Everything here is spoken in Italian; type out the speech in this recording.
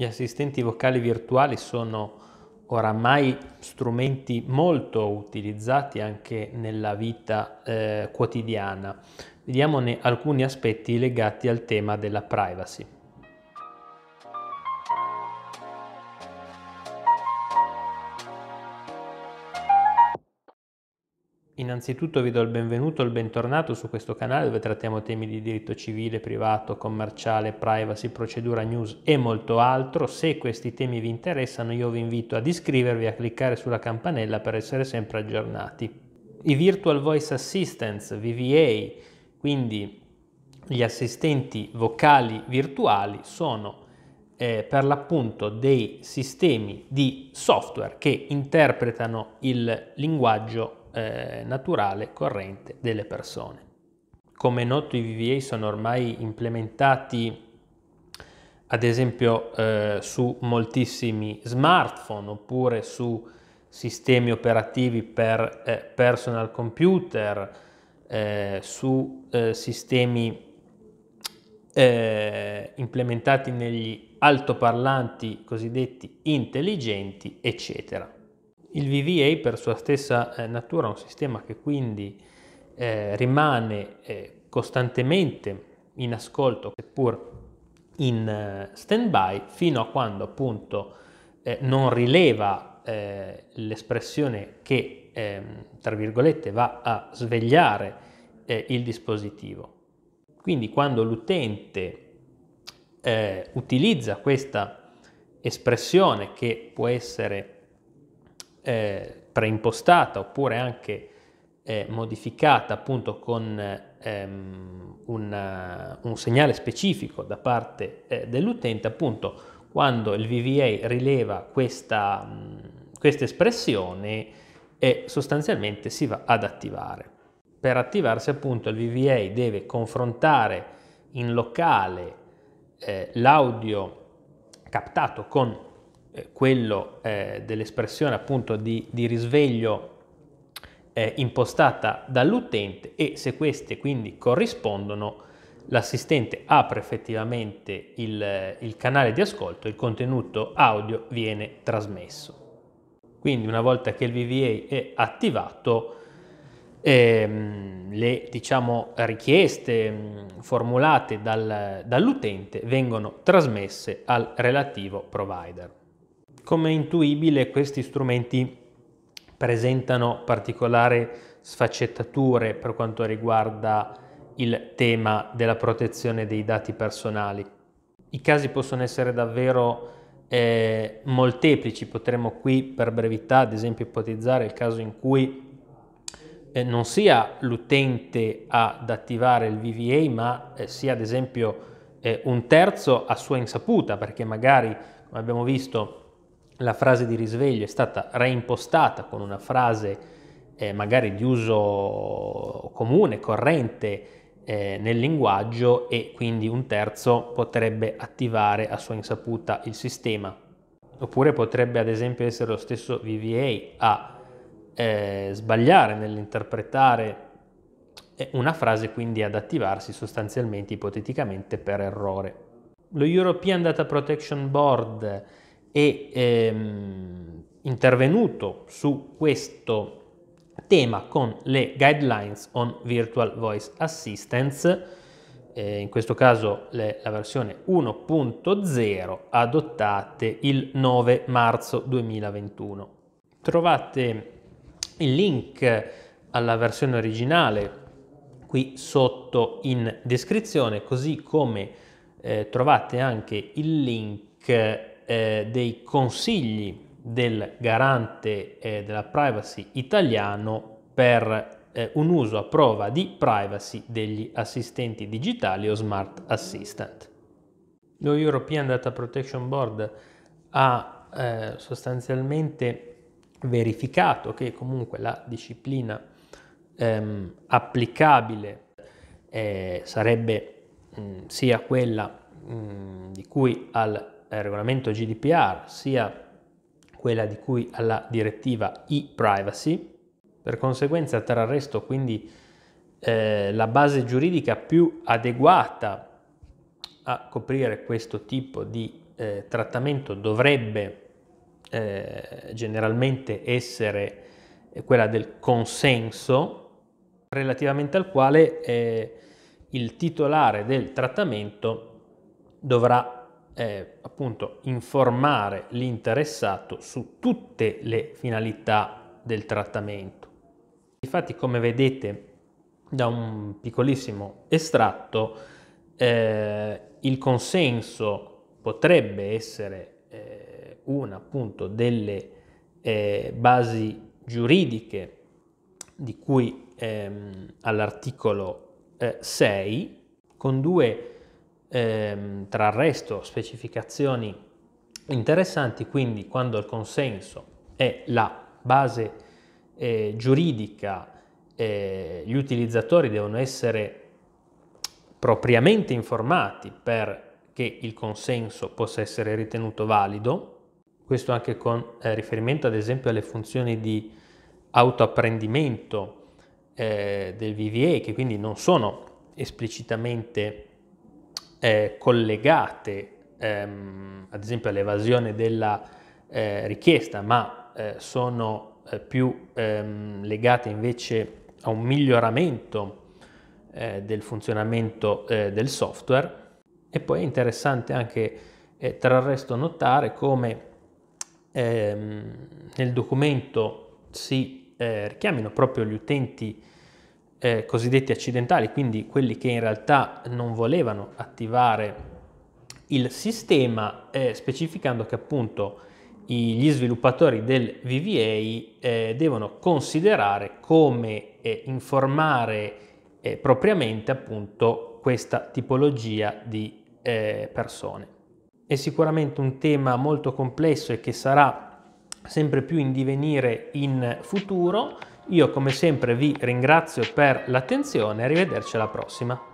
Gli assistenti vocali virtuali sono oramai strumenti molto utilizzati anche nella vita eh, quotidiana. Vediamone alcuni aspetti legati al tema della privacy. Innanzitutto vi do il benvenuto e il bentornato su questo canale dove trattiamo temi di diritto civile, privato, commerciale, privacy, procedura news e molto altro. Se questi temi vi interessano io vi invito ad iscrivervi e a cliccare sulla campanella per essere sempre aggiornati. I Virtual Voice Assistants, VVA, quindi gli assistenti vocali virtuali, sono eh, per l'appunto dei sistemi di software che interpretano il linguaggio eh, naturale corrente delle persone. Come è noto i VVA sono ormai implementati ad esempio eh, su moltissimi smartphone oppure su sistemi operativi per eh, personal computer, eh, su eh, sistemi eh, implementati negli altoparlanti cosiddetti intelligenti, eccetera. Il VVA per sua stessa eh, natura è un sistema che quindi eh, rimane eh, costantemente in ascolto, seppur in eh, stand-by, fino a quando appunto eh, non rileva eh, l'espressione che, ehm, tra virgolette, va a svegliare il dispositivo. Quindi quando l'utente utilizza questa espressione che può essere eh, preimpostata oppure anche eh, modificata appunto con ehm, una, un segnale specifico da parte eh, dell'utente, appunto quando il VVA rileva questa, mh, questa espressione e sostanzialmente si va ad attivare. Per attivarsi appunto il VVA deve confrontare in locale eh, l'audio captato con eh, quello eh, dell'espressione appunto di, di risveglio eh, impostata dall'utente e se queste quindi corrispondono l'assistente apre effettivamente il, il canale di ascolto e il contenuto audio viene trasmesso. Quindi una volta che il VVA è attivato ehm, le diciamo, richieste mm, formulate dal, dall'utente vengono trasmesse al relativo provider. Come intuibile questi strumenti presentano particolari sfaccettature per quanto riguarda il tema della protezione dei dati personali. I casi possono essere davvero eh, molteplici, potremmo qui per brevità ad esempio ipotizzare il caso in cui eh, non sia l'utente ad attivare il VVA ma eh, sia ad esempio eh, un terzo a sua insaputa perché magari come abbiamo visto la frase di risveglio è stata reimpostata con una frase eh, magari di uso comune, corrente eh, nel linguaggio e quindi un terzo potrebbe attivare a sua insaputa il sistema. Oppure potrebbe ad esempio essere lo stesso VVA a eh, sbagliare nell'interpretare eh, una frase quindi ad attivarsi sostanzialmente ipoteticamente per errore. Lo European Data Protection Board e ehm, intervenuto su questo tema con le guidelines on virtual voice assistance, eh, in questo caso le, la versione 1.0 adottate il 9 marzo 2021. Trovate il link alla versione originale qui sotto in descrizione, così come eh, trovate anche il link eh, dei consigli del garante eh, della privacy italiano per eh, un uso a prova di privacy degli assistenti digitali o smart assistant. Lo European Data Protection Board ha eh, sostanzialmente verificato che comunque la disciplina ehm, applicabile eh, sarebbe mh, mm, sia quella mh, mm, di cui al eh, regolamento GDPR sia quella di cui alla direttiva e-privacy, per conseguenza terrà resto quindi eh, la base giuridica più adeguata a coprire questo tipo di eh, trattamento dovrebbe eh, generalmente essere eh, quella del consenso relativamente al quale eh, il titolare del trattamento dovrà eh, appunto informare l'interessato su tutte le finalità del trattamento. Infatti, come vedete da un piccolissimo estratto, eh, il consenso potrebbe essere eh, una appunto delle eh, basi giuridiche di cui ehm, all'articolo 6 eh, con due ehm, tra il resto specificazioni interessanti, quindi quando il consenso è la base eh, giuridica, eh, gli utilizzatori devono essere propriamente informati perché il consenso possa essere ritenuto valido, questo anche con eh, riferimento ad esempio alle funzioni di autoapprendimento eh, del VVA che quindi non sono esplicitamente eh, collegate ehm, ad esempio all'evasione della eh, richiesta, ma eh, sono eh, più ehm, legate invece a un miglioramento eh, del funzionamento eh, del software. E poi è interessante anche tra il resto notare come ehm, nel documento si richiamino proprio gli utenti eh, cosiddetti accidentali, quindi quelli che in realtà non volevano attivare il sistema, eh, specificando che appunto gli sviluppatori del VVA eh, devono considerare come eh, informare eh, propriamente appunto questa tipologia di eh, persone. È sicuramente un tema molto complesso e che sarà sempre più in divenire in futuro, io come sempre vi ringrazio per l'attenzione e arrivederci alla prossima.